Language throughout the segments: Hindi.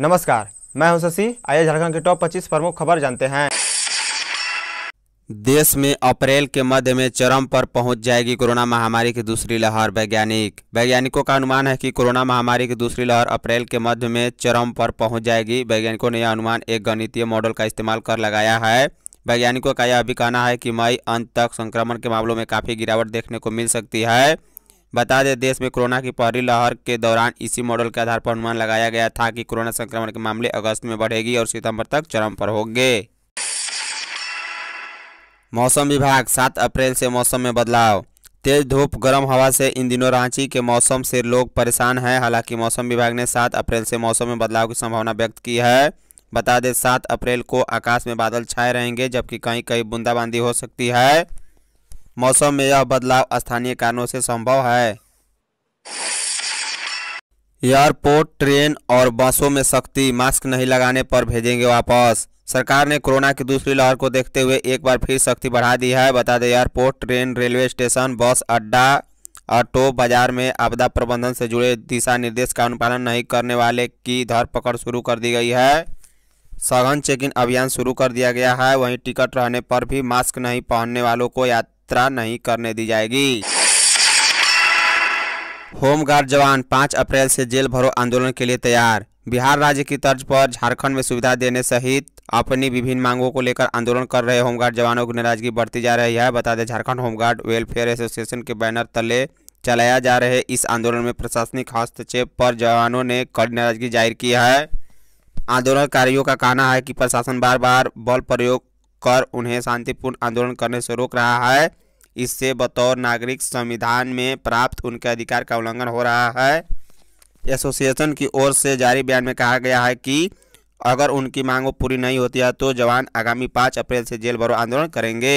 नमस्कार मैं हूं शशि आइए झारखंड के टॉप 25 प्रमुख खबर जानते हैं देश में अप्रैल के मध्य में चरम पर पहुंच जाएगी कोरोना महामारी की दूसरी लहर वैज्ञानिक वैज्ञानिकों का अनुमान है कि कोरोना महामारी की दूसरी लहर अप्रैल के मध्य में चरम पर पहुंच जाएगी वैज्ञानिकों ने यह अनुमान एक गणितीय मॉडल का इस्तेमाल कर लगाया है वैज्ञानिकों का यह भी कहना है कि मई अंत तक संक्रमण के मामलों में काफ़ी गिरावट देखने को मिल सकती है बता दें देश में कोरोना की पहली लहर के दौरान इसी मॉडल के आधार पर अनुमान लगाया गया था कि कोरोना संक्रमण के मामले अगस्त में बढ़ेगी और सितंबर तक चरम पर होंगे मौसम विभाग सात अप्रैल से मौसम में बदलाव तेज धूप गर्म हवा से इन दिनों रांची के मौसम से लोग परेशान हैं हालांकि मौसम विभाग ने सात अप्रैल से मौसम में बदलाव की संभावना व्यक्त की है बता दें सात अप्रैल को आकाश में बादल छाए रहेंगे जबकि कहीं कहीं बूंदाबांदी हो सकती है मौसम में यह बदलाव स्थानीय कारणों से संभव है एयरपोर्ट ट्रेन और बसों में सख्ती मास्क नहीं लगाने पर भेजेंगे वापस सरकार ने कोरोना की दूसरी लहर को देखते हुए एक बार फिर सख्ती बढ़ा दी है बता दें airport train railway station bus अड्डा ऑटो बाजार में आपदा प्रबंधन से जुड़े दिशा निर्देश का अनुपालन नहीं करने वाले की धरपकड़ शुरू कर दी गई है सघन चेकिंग अभियान शुरू कर दिया गया है वहीं टिकट रहने पर भी मास्क नहीं पहनने वालों को यात्रा यात्रा नहीं करने दी जाएगी होमगार्ड जवान पाँच अप्रैल से जेल भरो आंदोलन के लिए तैयार बिहार राज्य की तर्ज पर झारखंड में सुविधा देने सहित अपनी विभिन्न मांगों को लेकर आंदोलन कर रहे होमगार्ड जवानों की नाराजगी बढ़ती जा रही है बता दें झारखंड होमगार्ड वेलफेयर एसोसिएशन के बैनर तले चलाया जा रहे इस आंदोलन में प्रशासनिक हस्तक्षेप पर जवानों ने कड़ी नाराजगी जाहिर की है आंदोलनकारियों का कहना है कि प्रशासन बार बार बल प्रयोग कर उन्हें शांतिपूर्ण आंदोलन करने से रोक रहा है इससे बतौर नागरिक संविधान में प्राप्त उनके अधिकार का उल्लंघन हो रहा है एसोसिएशन की ओर से जारी बयान में कहा गया है कि अगर उनकी मांगों पूरी नहीं होती है तो जवान आगामी पाँच अप्रैल से जेल भरो आंदोलन करेंगे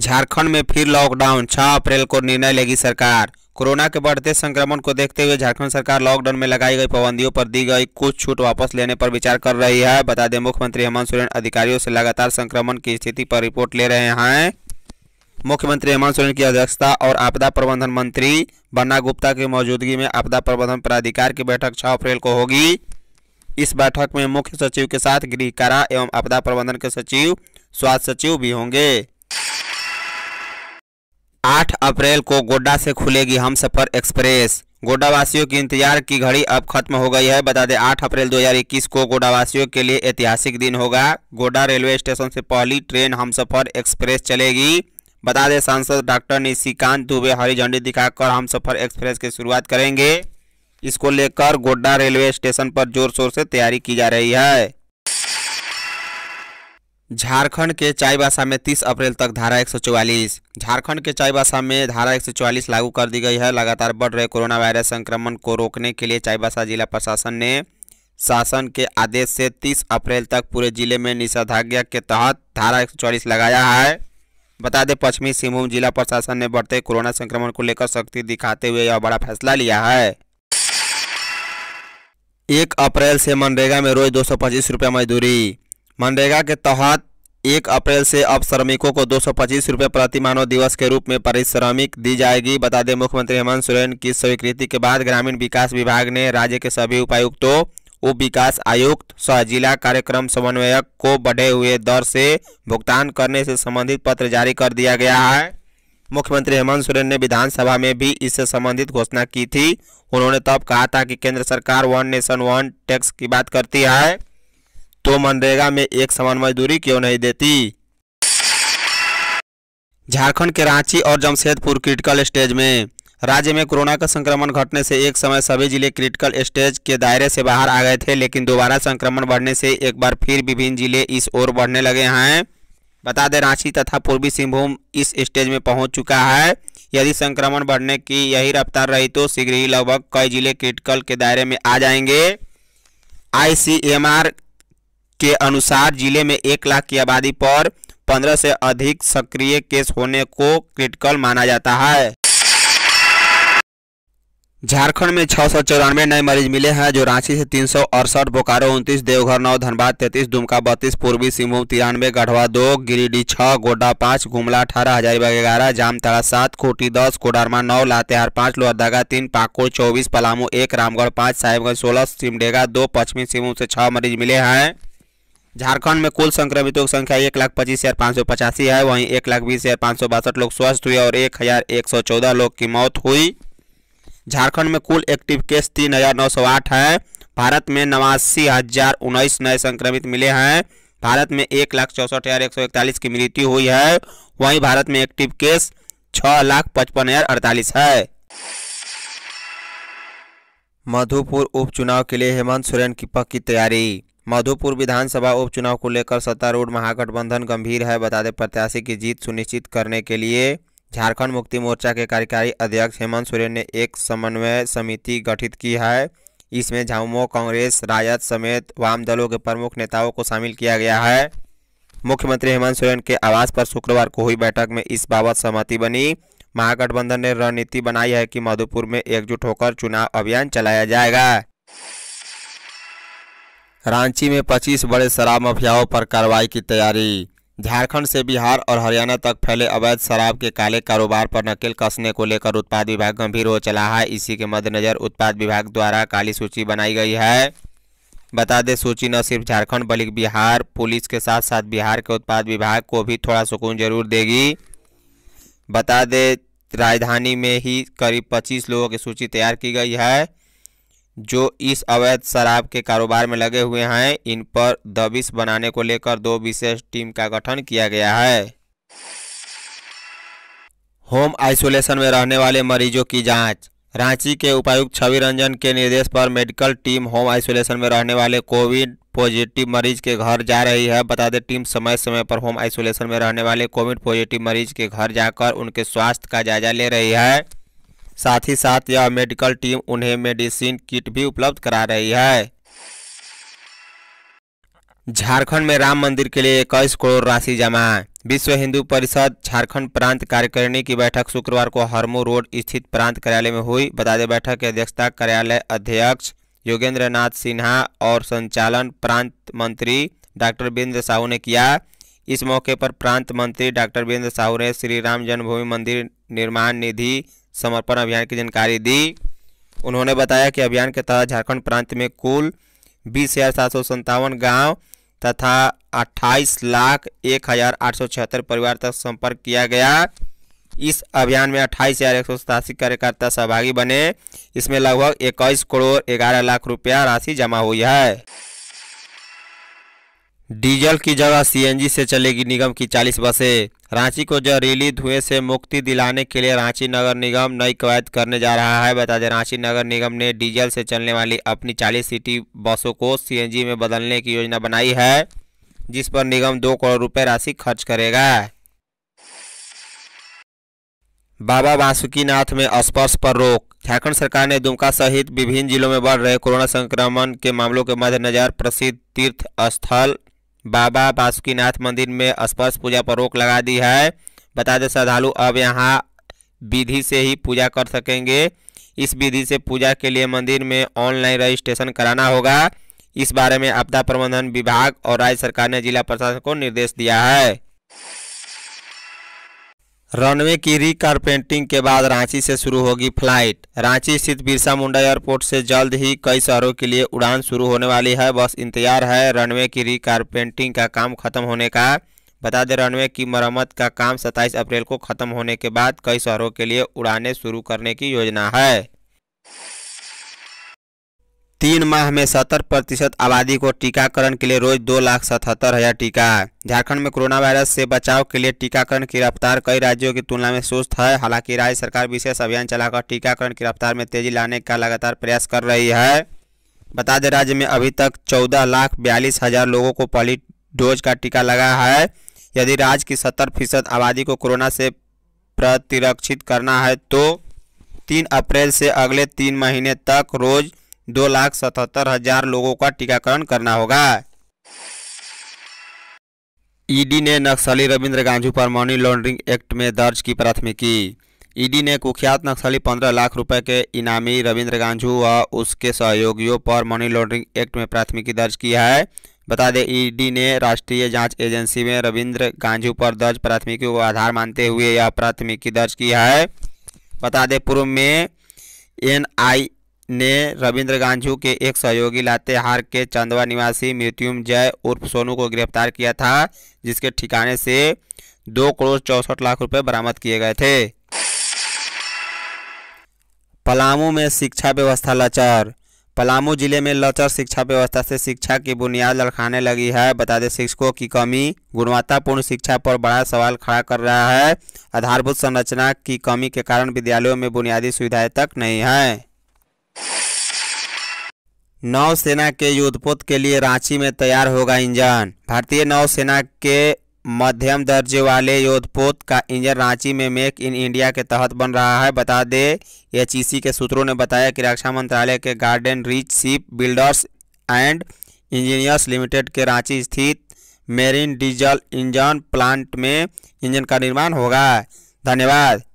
झारखंड में फिर लॉकडाउन छह अप्रैल को निर्णय लेगी सरकार कोरोना के बढ़ते संक्रमण को देखते हुए झारखंड सरकार लॉकडाउन में लगाई गई पाबंदियों पर दी गई कुछ छूट वापस लेने पर विचार कर रही है बता दें मुख्यमंत्री हेमंत सोरेन अधिकारियों से लगातार संक्रमण की स्थिति पर रिपोर्ट ले रहे हैं मुख्यमंत्री हेमंत सोरेन की अध्यक्षता और आपदा प्रबंधन मंत्री बन्ना गुप्ता की मौजूदगी में आपदा प्रबंधन प्राधिकार की बैठक छः अप्रैल को होगी इस बैठक में मुख्य सचिव के साथ गृह कारा एवं आपदा प्रबंधन के सचिव स्वास्थ्य सचिव भी होंगे आठ अप्रैल को गोड्डा से खुलेगी हम सफर एक्सप्रेस गोड्डावासियों की इंतजार की घड़ी अब खत्म हो गई है बता दें 8 अप्रैल 2021 को गोड्डावासियों के लिए ऐतिहासिक दिन होगा गोड्डा रेलवे स्टेशन से पहली ट्रेन हम सफर एक्सप्रेस चलेगी बता दें सांसद डॉक्टर निशिकांत दुबे हरी झंडी दिखाकर हम सफर एक्सप्रेस की शुरुआत करेंगे इसको लेकर गोड्डा रेलवे स्टेशन पर जोर शोर से तैयारी की जा रही है झारखंड के चाईबासा में 30 अप्रैल तक धारा 144 झारखंड के चाईबासा में धारा 144 लागू कर दी गई है लगातार बढ़ रहे कोरोना वायरस संक्रमण को रोकने के लिए चाईबासा जिला प्रशासन ने शासन के आदेश से 30 अप्रैल तक पूरे जिले में निषेधाज्ञा के तहत धारा 144 लगाया है बता दें पश्चिमी सिंहभूम जिला प्रशासन ने बढ़ते कोरोना संक्रमण को लेकर सख्ती दिखाते हुए यह बड़ा फैसला लिया है एक अप्रैल से मनरेगा में रोज दो सौ मजदूरी मनरेगा के तहत एक अप्रैल से अब श्रमिकों को दो सौ पच्चीस रुपये प्रति मानव दिवस के रूप में परिश्रमिक दी जाएगी बता दें मुख्यमंत्री हेमंत सोरेन की स्वीकृति के बाद ग्रामीण विकास विभाग ने राज्य के सभी उपायुक्तों उप विकास आयुक्त सह जिला कार्यक्रम समन्वयक को बढ़े हुए दर से भुगतान करने से संबंधित पत्र जारी कर दिया गया है मुख्यमंत्री हेमंत सोरेन ने विधानसभा में भी इससे संबंधित घोषणा की थी उन्होंने तब कहा था कि केंद्र सरकार वन नेशन वन टैक्स की बात करती है तो मनरेगा में एक समान मजदूरी क्यों नहीं देती झारखंड के रांची और जमशेदपुर क्रिटिकल स्टेज में राज्य में कोरोना का संक्रमण घटने से एक समय सभी जिले क्रिटिकल स्टेज के दायरे से बाहर आ गए थे लेकिन दोबारा संक्रमण बढ़ने से एक बार फिर विभिन्न जिले इस ओर बढ़ने लगे हैं बता दें रांची तथा पूर्वी सिंहभूम इस स्टेज में पहुंच चुका है यदि संक्रमण बढ़ने की यही रफ्तार रही तो शीघ्र ही लगभग कई जिले क्रिटिकल के दायरे में आ जाएंगे आईसीएमआर के अनुसार जिले में एक लाख की आबादी पर पंद्रह से अधिक सक्रिय केस होने को क्रिटिकल माना जाता है झारखंड में छः सौ चौरानवे नए मरीज मिले हैं जो रांची से तीन सौ अड़सठ बोकारो उनतीस देवघर नौ धनबाद तैंतीस दुमका बत्तीस पूर्वी सिंहभूम तिरानवे गढ़वा दो गिरिडीह छः गोड्डा पाँच गुमला अठारह हजारीबाग ग्यारह जामताड़ा सात खूटी दस कोडरमा नौ लातेहार पाँच लोहरदगा तीन पाकुड़ चौबीस पलामू एक रामगढ़ पाँच साहिबगंज सोलह सिमडेगा दो पश्चिमी सिंहभूम से छः मरीज मिले हैं झारखंड में कुल संक्रमितों की संख्या एक लाख पच्चीस हज़ार पाँच सौ पचासी है वहीं एक लाख बीस हज़ार पाँच सौ बासठ लोग स्वस्थ हुए और एक हज़ार एक सौ चौदह लोग की मौत हुई झारखंड में कुल एक्टिव केस तीन हज़ार नौ सौ आठ है भारत में नवासी हज़ार उन्नीस नए संक्रमित मिले हैं भारत में एक लाख चौसठ हज़ार एक सौ इकतालीस की मृत्यु हुई है वहीं भारत में एक्टिव केस छः लाख पचपन हज़ार अड़तालीस है मधुपुर उपचुनाव के लिए हेमंत सोरेन की पक्की तैयारी मधुपुर विधानसभा उपचुनाव को लेकर सत्तारूढ़ महागठबंधन गंभीर है बता दें प्रत्याशी की जीत सुनिश्चित करने के लिए झारखंड मुक्ति मोर्चा के कार्यकारी अध्यक्ष हेमंत सोरेन ने एक समन्वय समिति गठित की है इसमें झामुमो कांग्रेस राजद समेत वाम दलों के प्रमुख नेताओं को शामिल किया गया है मुख्यमंत्री हेमंत सोरेन के आवास पर शुक्रवार को हुई बैठक में इस बाबत सहमति बनी महागठबंधन ने रणनीति बनाई है कि मधुपुर में एकजुट होकर चुनाव अभियान चलाया जाएगा रांची में 25 बड़े शराब माफियाओं पर कार्रवाई की तैयारी झारखंड से बिहार और हरियाणा तक फैले अवैध शराब के काले कारोबार पर नकेल कसने को लेकर उत्पाद विभाग गंभीर हो चला है इसी के मद्देनजर उत्पाद विभाग द्वारा काली सूची बनाई गई है बता दें सूची न सिर्फ झारखंड बल्कि बिहार पुलिस के साथ साथ बिहार के उत्पाद विभाग को भी थोड़ा सुकून जरूर देगी बता दें राजधानी में ही करीब पच्चीस लोगों की सूची तैयार की गई है जो इस अवैध शराब के कारोबार में लगे हुए हैं इन पर दबिश बनाने को लेकर दो विशेष टीम का गठन किया गया है होम आइसोलेशन में रहने वाले मरीजों की जांच रांची के उपायुक्त छवि रंजन के निर्देश पर मेडिकल टीम होम आइसोलेशन में रहने वाले कोविड पॉजिटिव मरीज के घर जा रही है बता दें टीम समय समय पर होम आइसोलेशन में रहने वाले कोविड पॉजिटिव मरीज के घर जाकर उनके स्वास्थ्य का जायजा ले रही है साथ ही साथ यह मेडिकल टीम उन्हें मेडिसिन किट भी उपलब्ध करा रही है झारखंड में राम मंदिर के लिए इक्कीस करोड़ राशि जमा विश्व हिंदू परिषद झारखंड प्रांत कार्यकारिणी की बैठक शुक्रवार को हरमू रोड स्थित प्रांत कार्यालय में हुई बता दें बैठक की अध्यक्षता कार्यालय अध्यक्ष योगेंद्र नाथ सिन्हा और संचालन प्रांत मंत्री डॉक्टर बिंद्र साहू ने किया इस मौके पर प्रांत मंत्री डॉक्टर बिंद्र साहू ने श्री राम जन्मभूमि मंदिर निर्माण निधि समर्पण अभियान की जानकारी दी उन्होंने बताया कि अभियान के तहत झारखंड प्रांत में कुल बीस हज़ार सात सौ संतावन गाँव तथा अट्ठाईस लाख एक हज़ार आठ सौ छिहत्तर परिवार तक संपर्क किया गया इस अभियान में अट्ठाईस हज़ार एक सौ सतासी कार्यकर्ता सहभागी बने इसमें लगभग इक्कीस करोड़ ग्यारह लाख रुपया राशि जमा हुई है डीजल की जगह सीएनजी से चलेगी निगम की चालीस बसें रांची को जहरीली धुएं से मुक्ति दिलाने के लिए रांची नगर निगम नई कवायद करने जा रहा है बता दें रांची नगर निगम ने डीजल से चलने वाली अपनी 40 सिटी बसों को सीएनजी में बदलने की योजना बनाई है जिस पर निगम दो करोड़ रुपए राशि खर्च करेगा बाबा वासुकीनाथ में स्पर्श पर रोक झारखंड सरकार ने दुमका सहित विभिन्न जिलों में बढ़ रहे कोरोना संक्रमण के मामलों के मद्देनजर प्रसिद्ध तीर्थ स्थल बाबा बासुकीनाथ मंदिर में स्पर्श पूजा पर रोक लगा दी है बता दें श्रद्धालु अब यहाँ विधि से ही पूजा कर सकेंगे इस विधि से पूजा के लिए मंदिर में ऑनलाइन रजिस्ट्रेशन कराना होगा इस बारे में आपदा प्रबंधन विभाग और राज्य सरकार ने जिला प्रशासन को निर्देश दिया है रनवे की रिकारपेंटिंग के बाद रांची से शुरू होगी फ्लाइट रांची स्थित बिरसा मुंडा एयरपोर्ट से जल्द ही कई शहरों के लिए उड़ान शुरू होने वाली है बस इंतजार है रनवे की रिकारपेंटिंग का काम खत्म होने का बता दें रनवे की मरम्मत का काम 27 अप्रैल को खत्म होने के बाद कई शहरों के लिए उड़ानें शुरू करने की योजना है तीन माह में सत्तर प्रतिशत आबादी को टीकाकरण के लिए रोज दो लाख सतहत्तर हजार टीका झारखंड में कोरोना वायरस से बचाव के लिए टीकाकरण की रफ्तार कई राज्यों की तुलना में सुस्त है हालांकि राज्य सरकार विशेष अभियान चलाकर टीकाकरण की रफ्तार में तेजी लाने का लगातार प्रयास कर रही है बता दें राज्य में अभी तक चौदह लाख बयालीस हजार लोगों को पहली डोज का टीका लगा है यदि राज्य की सत्तर फीसद आबादी को कोरोना से प्रतिरक्षित करना है तो तीन अप्रैल से अगले तीन महीने तक रोज़ दो लाख सतहत्तर हजार लोगों का टीकाकरण करना होगा ईडी ने नक्सली रविंद्र गांधी पर मनी लॉन्ड्रिंग एक्ट में दर्ज की प्राथमिकी ईडी ने कुख्यात नक्सली पंद्रह लाख रुपए के इनामी रविंद्र गांधी व उसके सहयोगियों पर मनी लॉन्ड्रिंग एक्ट में प्राथमिकी दर्ज की है बता दें ईडी ने राष्ट्रीय जांच एजेंसी में रविंद्र गांधी पर दर्ज प्राथमिकी को आधार मानते हुए यह प्राथमिकी दर्ज की है बता दें पूर्व में एन आई ने रविंद्र गांझू के एक सहयोगी लातेहार के चंदवा निवासी मृत्युंजय उर्फ सोनू को गिरफ्तार किया था जिसके ठिकाने से दो करोड़ चौंसठ लाख रुपए बरामद किए गए थे पलामू में शिक्षा व्यवस्था लचर पलामू जिले में लचर शिक्षा व्यवस्था से शिक्षा की बुनियाद लड़खाने लगी है बता दें शिक्षकों की कमी गुणवत्तापूर्ण शिक्षा पर बड़ा सवाल खड़ा कर रहा है आधारभूत संरचना की कमी के कारण विद्यालयों में बुनियादी सुविधाएं तक नहीं हैं नौसेना के युद्धपोत के लिए रांची में तैयार होगा इंजन भारतीय नौसेना के मध्यम दर्जे वाले योधपोत का इंजन रांची में मेक इन इंडिया के तहत बन रहा है बता दें एच के सूत्रों ने बताया कि रक्षा मंत्रालय के Garden Reach Shipbuilders and Engineers Limited के रांची स्थित मेरीन डीजल इंजन प्लांट में इंजन का निर्माण होगा धन्यवाद